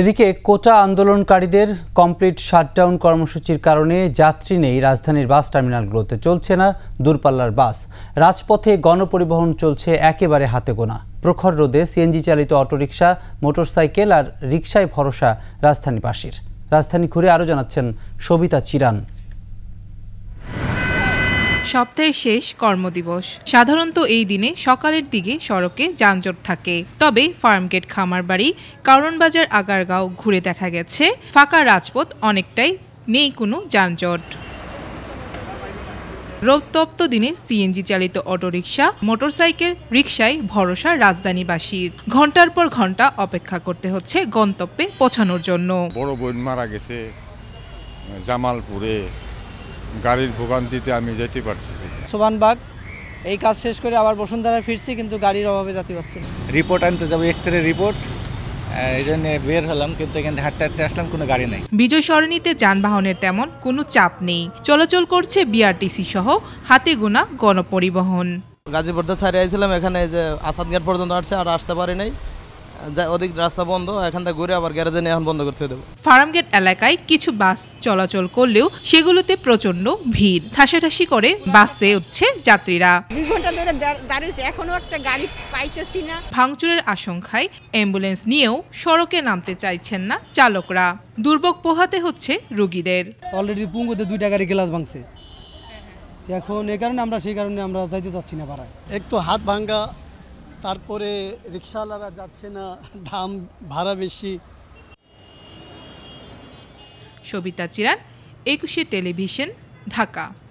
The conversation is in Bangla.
এদিকে কোটা আন্দোলনকারীদের কমপ্লিট শাটডাউন কর্মসূচির কারণে যাত্রী নেই রাজধানীর বাস টার্মিনালগুলোতে চলছে না দূরপাল্লার বাস রাজপথে গণপরিবহন চলছে একেবারে হাতে গোনা প্রখর রোদে সিএনজি চালিত অটোরিকশা মোটরসাইকেল আর রিকশায় ভরসা রাজধানীবাসীর রাজধানী ঘুরে আরও জানাচ্ছেন সবিতা চিরান সপ্তাহের শেষ কর্মদিবস সাধারণত এই দিনে সকালের দিকে সড়কে যানজট থাকে তবে ফার্মগেট খামারবাড়ি কারণবাজার আগারগাঁও ঘুরে দেখা গেছে ফাঁকা রাজপথ অনেকটাই নেই কোনো যানজট রোপ্তপ্ত দিনে সিএনজি চালিত অটোরিকশা মোটরসাইকেল রিক্সায় ভরসা রাজধানীবাসীর ঘন্টার পর ঘন্টা অপেক্ষা করতে হচ্ছে গন্তব্যে পৌঁছানোর জন্য বড় বোন মারা গেছে জামালপুরে গাড়ির ভোগান্তিতে আমি যেতে পারছি সোবানবাগ এই কাজ শেষ করে আবার বসুন্ধরায় ফিরছি কিন্তু গাড়ির অভাবে যেতে পারছি রিপোর্ট আনতে যাবো এক্স রে রিপোর্ট বের হলাম কিন্তু এখানে আসলাম কোনো গাড়ি বিজয় সরণীতে যানবাহনের তেমন কোনো চাপ নেই চলাচল করছে বিআরটিসি সহ হাতে গোনা গণপরিবহন গাজীপুর ছাড়িয়ে আইছিলাম এখানে যে আসাদগড় পর্যন্ত আসছে আর আসতে পারি নাই অধিক রাস্তা বন্ধ এখান থেকে ঘুরে আবার গ্যারেজে নিয়ে এখন বন্ধ করতে দেবো ফার্মগেট এলাকায় কিছু বাস চলাচল করলেও সেগুলোতে প্রচন্ড ভিড় ঠাসাঠাসি করে বাসে উঠছে যাত্রীরা দুই ঘন্টা ধরে দাঁড়িয়েছে এখনো একটা গাড়ি পাইতেছি না ভাঙচুরের আশঙ্কায় অ্যাম্বুলেন্স নিয়েও সড়কে নামতে চাইছেন না চালকরা দুর্ভোগ পোহাতে হচ্ছে রোগীদের অলরেডি পুঙ্গুতে দুইটা গাড়ি গ্লাস ভাঙছে এখন এ কারণে আমরা সেই কারণে আমরা যাইতে চাচ্ছি না পাড়ায় একটু হাত ভাঙ্গা তারপরে রিক্সাওয়ালারা যাচ্ছে না দাম ভাড়া বেশি সবিতা চিরান একুশে টেলিভিশন ঢাকা